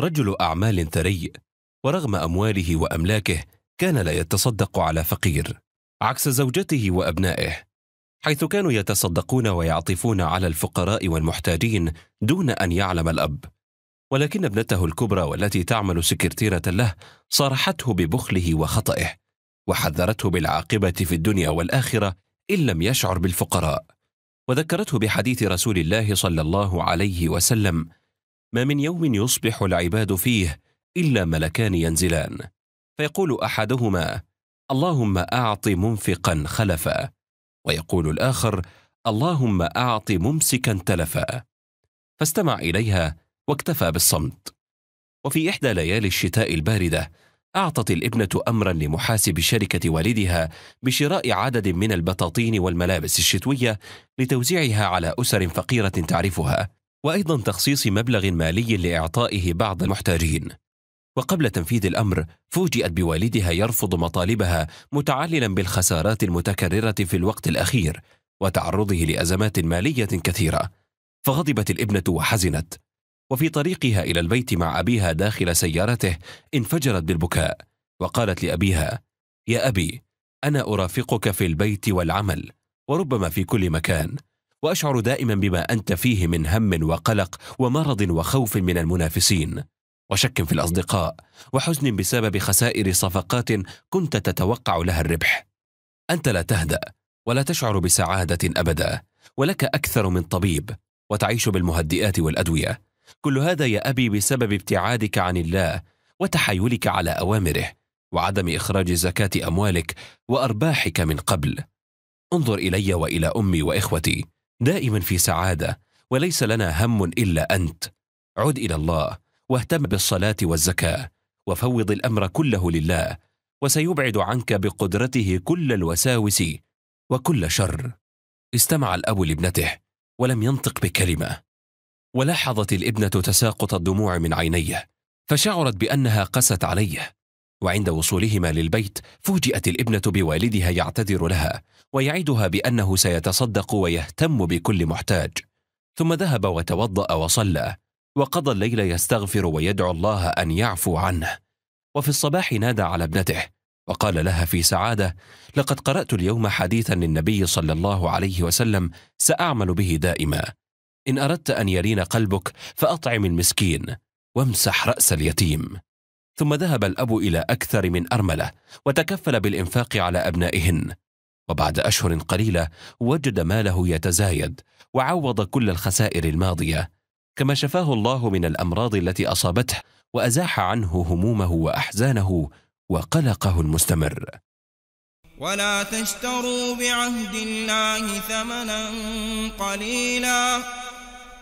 رجل أعمال ثري ورغم أمواله وأملاكه كان لا يتصدق على فقير عكس زوجته وأبنائه حيث كانوا يتصدقون ويعطفون على الفقراء والمحتاجين دون أن يعلم الأب ولكن ابنته الكبرى والتي تعمل سكرتيرة له صارحته ببخله وخطئه وحذرته بالعاقبة في الدنيا والآخرة إن لم يشعر بالفقراء وذكرته بحديث رسول الله صلى الله عليه وسلم ما من يوم يصبح العباد فيه إلا ملكان ينزلان فيقول أحدهما اللهم أعط منفقا خلفا ويقول الآخر اللهم أعط ممسكا تلفا فاستمع إليها واكتفى بالصمت وفي إحدى ليالي الشتاء الباردة أعطت الابنة أمرا لمحاسب شركة والدها بشراء عدد من البطاطين والملابس الشتوية لتوزيعها على أسر فقيرة تعرفها وايضا تخصيص مبلغ مالي لاعطائه بعض المحتاجين وقبل تنفيذ الامر فوجئت بوالدها يرفض مطالبها متعللا بالخسارات المتكرره في الوقت الاخير وتعرضه لازمات ماليه كثيره فغضبت الابنه وحزنت وفي طريقها الى البيت مع ابيها داخل سيارته انفجرت بالبكاء وقالت لابيها يا ابي انا ارافقك في البيت والعمل وربما في كل مكان واشعر دائما بما انت فيه من هم وقلق ومرض وخوف من المنافسين وشك في الاصدقاء وحزن بسبب خسائر صفقات كنت تتوقع لها الربح انت لا تهدا ولا تشعر بسعاده ابدا ولك اكثر من طبيب وتعيش بالمهدئات والادويه كل هذا يا ابي بسبب ابتعادك عن الله وتحايلك على اوامره وعدم اخراج زكاه اموالك وارباحك من قبل انظر الي والى امي واخوتي دائما في سعاده وليس لنا هم الا انت عد الى الله واهتم بالصلاه والزكاه وفوض الامر كله لله وسيبعد عنك بقدرته كل الوساوس وكل شر استمع الاب لابنته ولم ينطق بكلمه ولاحظت الابنه تساقط الدموع من عينيه فشعرت بانها قست عليه وعند وصولهما للبيت فوجئت الابنة بوالدها يعتذر لها ويعدها بأنه سيتصدق ويهتم بكل محتاج ثم ذهب وتوضأ وصلى وقضى الليل يستغفر ويدعو الله أن يعفو عنه وفي الصباح نادى على ابنته وقال لها في سعادة لقد قرأت اليوم حديثا للنبي صلى الله عليه وسلم سأعمل به دائما إن أردت أن يلين قلبك فأطعم المسكين وامسح رأس اليتيم ثم ذهب الأب إلى أكثر من أرملة وتكفل بالإنفاق على أبنائهن وبعد أشهر قليلة وجد ماله يتزايد وعوض كل الخسائر الماضية كما شفاه الله من الأمراض التي أصابته وأزاح عنه همومه وأحزانه وقلقه المستمر ولا تشتروا بعهد الله ثمنا قليلا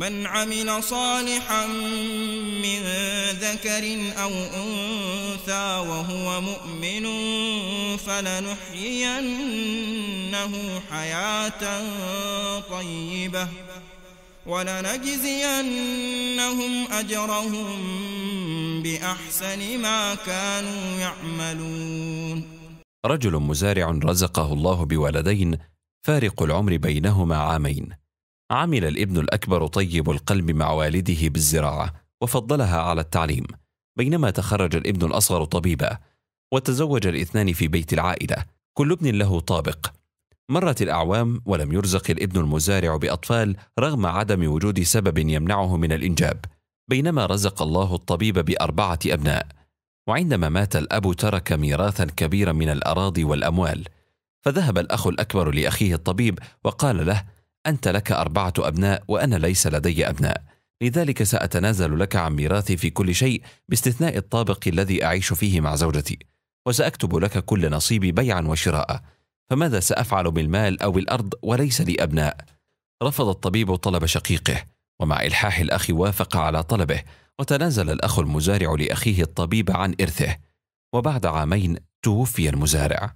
من عمل صالحا من ذكر أو أنثى وهو مؤمن فلنحيينه حياة طيبة ولنجزينهم أجرهم بأحسن ما كانوا يعملون رجل مزارع رزقه الله بولدين فارق العمر بينهما عامين عمل الابن الأكبر طيب القلب مع والده بالزراعة وفضلها على التعليم بينما تخرج الابن الأصغر طبيبا وتزوج الاثنان في بيت العائلة كل ابن له طابق مرت الأعوام ولم يرزق الابن المزارع بأطفال رغم عدم وجود سبب يمنعه من الإنجاب بينما رزق الله الطبيب بأربعة أبناء وعندما مات الأب ترك ميراثا كبيرا من الأراضي والأموال فذهب الأخ الأكبر لأخيه الطبيب وقال له أنت لك أربعة أبناء وأنا ليس لدي أبناء لذلك سأتنازل لك عن ميراثي في كل شيء باستثناء الطابق الذي أعيش فيه مع زوجتي وسأكتب لك كل نصيبي بيعا وشراء فماذا سأفعل بالمال أو الأرض وليس لي أبناء؟ رفض الطبيب طلب شقيقه ومع إلحاح الأخ وافق على طلبه وتنازل الأخ المزارع لأخيه الطبيب عن إرثه وبعد عامين توفي المزارع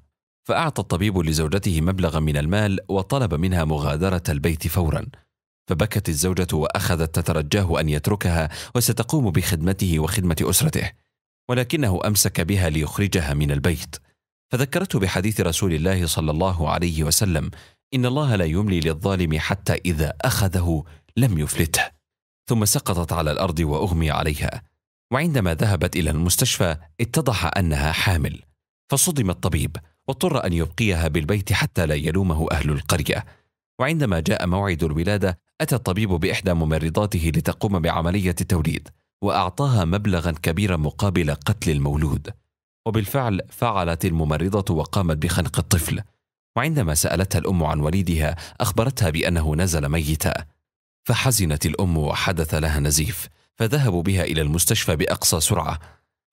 فأعطى الطبيب لزوجته مبلغا من المال وطلب منها مغادرة البيت فورا فبكت الزوجة وأخذت تترجاه أن يتركها وستقوم بخدمته وخدمة أسرته ولكنه أمسك بها ليخرجها من البيت فذكرته بحديث رسول الله صلى الله عليه وسلم إن الله لا يملي للظالم حتى إذا أخذه لم يفلته ثم سقطت على الأرض وأغمي عليها وعندما ذهبت إلى المستشفى اتضح أنها حامل فصدم الطبيب واضطر أن يبقيها بالبيت حتى لا يلومه أهل القرية وعندما جاء موعد الولادة أتى الطبيب بإحدى ممرضاته لتقوم بعملية التوليد وأعطاها مبلغا كبيرا مقابل قتل المولود وبالفعل فعلت الممرضة وقامت بخنق الطفل وعندما سألتها الأم عن وليدها أخبرتها بأنه نزل ميتا فحزنت الأم وحدث لها نزيف فذهبوا بها إلى المستشفى بأقصى سرعة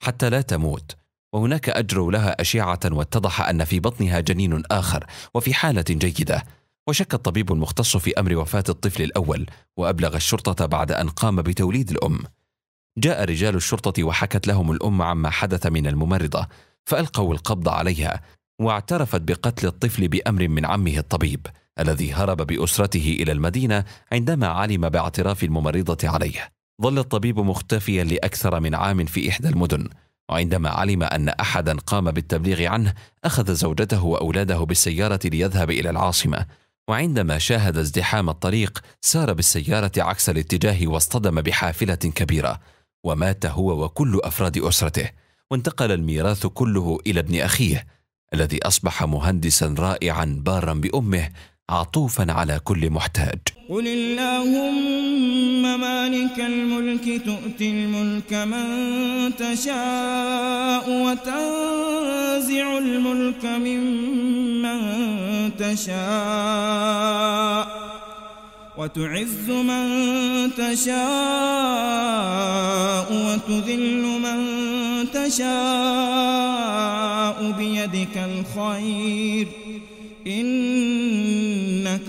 حتى لا تموت وهناك أجروا لها أشعة واتضح أن في بطنها جنين آخر وفي حالة جيدة وشك الطبيب المختص في أمر وفاة الطفل الأول وأبلغ الشرطة بعد أن قام بتوليد الأم جاء رجال الشرطة وحكت لهم الأم عما حدث من الممرضة فألقوا القبض عليها واعترفت بقتل الطفل بأمر من عمه الطبيب الذي هرب بأسرته إلى المدينة عندما علم باعتراف الممرضة عليه ظل الطبيب مختفيا لأكثر من عام في إحدى المدن وعندما علم أن أحدا قام بالتبليغ عنه أخذ زوجته وأولاده بالسيارة ليذهب إلى العاصمة وعندما شاهد ازدحام الطريق سار بالسيارة عكس الاتجاه واصطدم بحافلة كبيرة ومات هو وكل أفراد أسرته وانتقل الميراث كله إلى ابن أخيه الذي أصبح مهندسا رائعا بارا بأمه عطوفا على كل محتاج قل اللهم مالك الملك تؤتي الملك من تشاء وتنزع الملك ممن تشاء وتعز من تشاء وتذل من تشاء بيدك الخير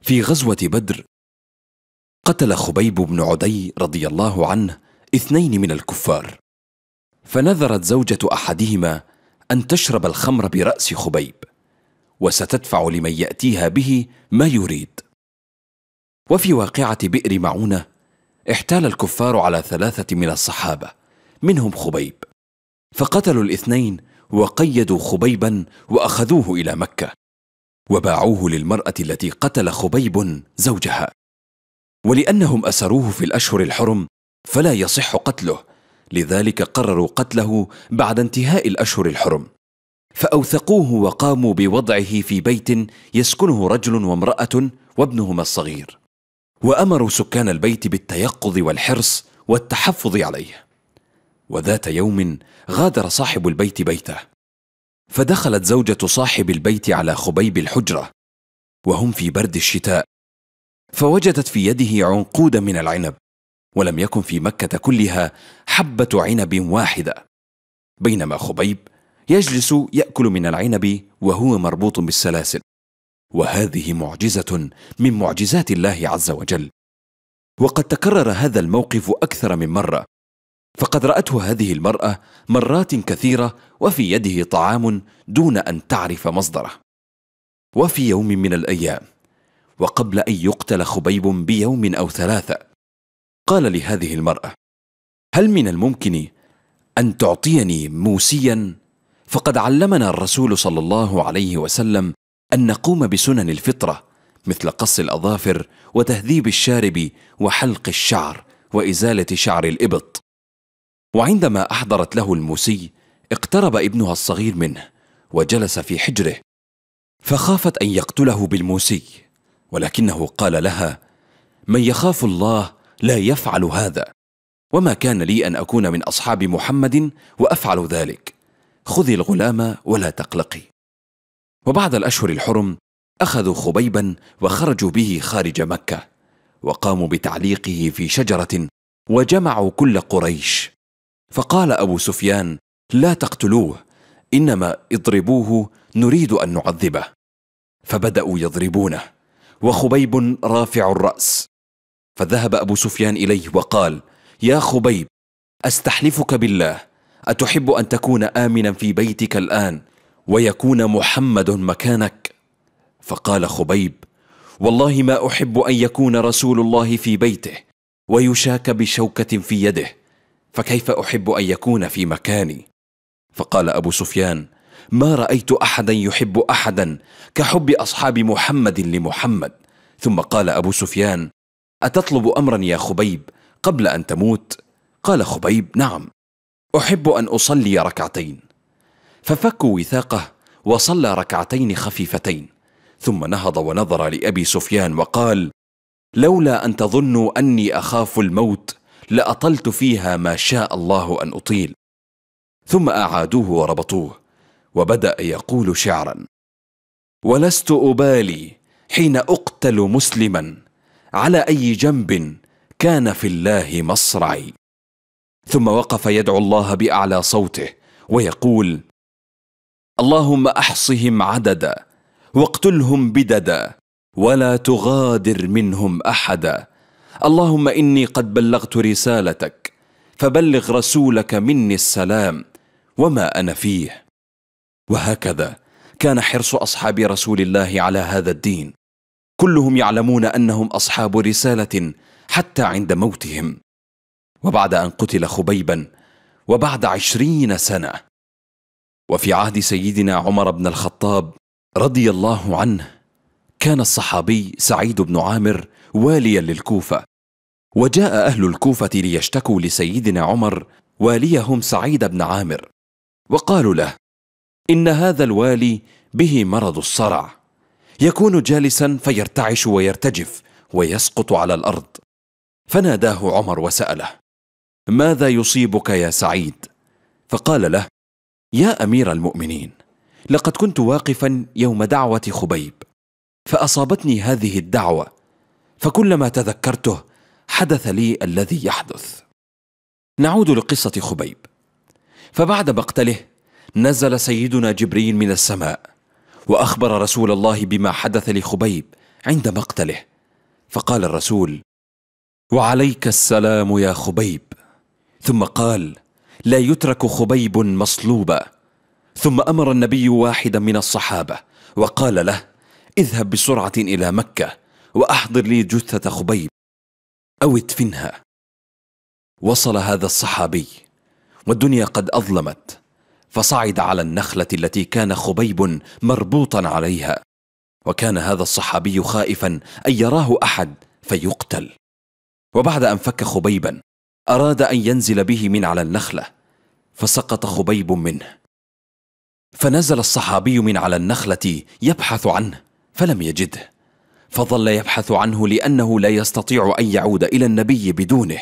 في غزوة بدر قتل خبيب بن عدي رضي الله عنه اثنين من الكفار فنذرت زوجة أحدهما أن تشرب الخمر برأس خبيب وستدفع لمن يأتيها به ما يريد وفي واقعة بئر معونة احتال الكفار على ثلاثة من الصحابة منهم خبيب فقتلوا الاثنين وقيدوا خبيبا وأخذوه إلى مكة وباعوه للمرأة التي قتل خبيب زوجها ولأنهم أسروه في الأشهر الحرم فلا يصح قتله لذلك قرروا قتله بعد انتهاء الأشهر الحرم فأوثقوه وقاموا بوضعه في بيت يسكنه رجل وامرأة وابنهما الصغير وأمروا سكان البيت بالتيقظ والحرص والتحفظ عليه وذات يوم غادر صاحب البيت بيته فدخلت زوجة صاحب البيت على خبيب الحجرة وهم في برد الشتاء فوجدت في يده عنقودا من العنب ولم يكن في مكة كلها حبة عنب واحدة بينما خبيب يجلس يأكل من العنب وهو مربوط بالسلاسل وهذه معجزة من معجزات الله عز وجل وقد تكرر هذا الموقف أكثر من مرة فقد رأته هذه المرأة مرات كثيرة وفي يده طعام دون أن تعرف مصدره. وفي يوم من الأيام، وقبل أن يقتل خبيب بيوم أو ثلاثة، قال لهذه المرأة: هل من الممكن أن تعطيني موسيا؟ فقد علمنا الرسول صلى الله عليه وسلم أن نقوم بسنن الفطرة مثل قص الأظافر وتهذيب الشارب وحلق الشعر وإزالة شعر الإبط وعندما احضرت له الموسي اقترب ابنها الصغير منه وجلس في حجره فخافت ان يقتله بالموسي ولكنه قال لها من يخاف الله لا يفعل هذا وما كان لي ان اكون من اصحاب محمد وافعل ذلك خذي الغلام ولا تقلقي وبعد الاشهر الحرم اخذوا خبيبا وخرجوا به خارج مكه وقاموا بتعليقه في شجره وجمعوا كل قريش فقال أبو سفيان لا تقتلوه إنما اضربوه نريد أن نعذبه فبدأوا يضربونه وخبيب رافع الرأس فذهب أبو سفيان إليه وقال يا خبيب أستحلفك بالله أتحب أن تكون آمنا في بيتك الآن ويكون محمد مكانك فقال خبيب والله ما أحب أن يكون رسول الله في بيته ويشاك بشوكة في يده فكيف احب ان يكون في مكاني فقال ابو سفيان ما رايت احدا يحب احدا كحب اصحاب محمد لمحمد ثم قال ابو سفيان اتطلب امرا يا خبيب قبل ان تموت قال خبيب نعم احب ان اصلي ركعتين ففكوا وثاقه وصلى ركعتين خفيفتين ثم نهض ونظر لابي سفيان وقال لولا ان تظنوا اني اخاف الموت لأطلت فيها ما شاء الله أن أطيل ثم أعادوه وربطوه وبدأ يقول شعرا ولست أبالي حين أقتل مسلما على أي جنب كان في الله مصرعي ثم وقف يدعو الله بأعلى صوته ويقول اللهم أحصهم عددا واقتلهم بددا ولا تغادر منهم أحدا اللهم اني قد بلغت رسالتك فبلغ رسولك مني السلام وما انا فيه وهكذا كان حرص اصحاب رسول الله على هذا الدين كلهم يعلمون انهم اصحاب رساله حتى عند موتهم وبعد ان قتل خبيبا وبعد عشرين سنه وفي عهد سيدنا عمر بن الخطاب رضي الله عنه كان الصحابي سعيد بن عامر واليا للكوفه وجاء أهل الكوفة ليشتكوا لسيدنا عمر واليهم سعيد بن عامر وقالوا له إن هذا الوالي به مرض الصرع يكون جالسا فيرتعش ويرتجف ويسقط على الأرض فناداه عمر وسأله ماذا يصيبك يا سعيد؟ فقال له يا أمير المؤمنين لقد كنت واقفا يوم دعوة خبيب فأصابتني هذه الدعوة فكلما تذكرته حدث لي الذي يحدث نعود لقصة خبيب فبعد مقتله نزل سيدنا جبريل من السماء وأخبر رسول الله بما حدث لخبيب عند مقتله فقال الرسول وعليك السلام يا خبيب ثم قال لا يترك خبيب مصلوبا ثم امر النبي واحدا من الصحابه وقال له اذهب بسرعه الى مكه واحضر لي جثه خبيب أو ادفنها وصل هذا الصحابي والدنيا قد أظلمت فصعد على النخلة التي كان خبيب مربوطا عليها وكان هذا الصحابي خائفا أن يراه أحد فيقتل وبعد أن فك خبيبا أراد أن ينزل به من على النخلة فسقط خبيب منه فنزل الصحابي من على النخلة يبحث عنه فلم يجده فظل يبحث عنه لانه لا يستطيع ان يعود الى النبي بدونه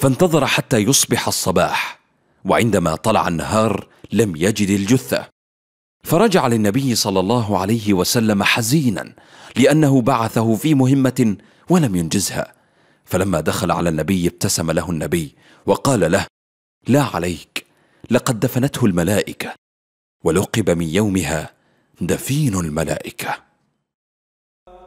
فانتظر حتى يصبح الصباح وعندما طلع النهار لم يجد الجثه فرجع للنبي صلى الله عليه وسلم حزينا لانه بعثه في مهمه ولم ينجزها فلما دخل على النبي ابتسم له النبي وقال له لا عليك لقد دفنته الملائكه ولقب من يومها دفين الملائكه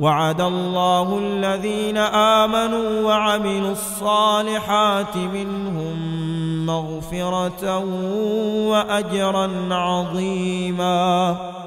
وعد الله الذين آمنوا وعملوا الصالحات منهم مغفرة وأجرا عظيماً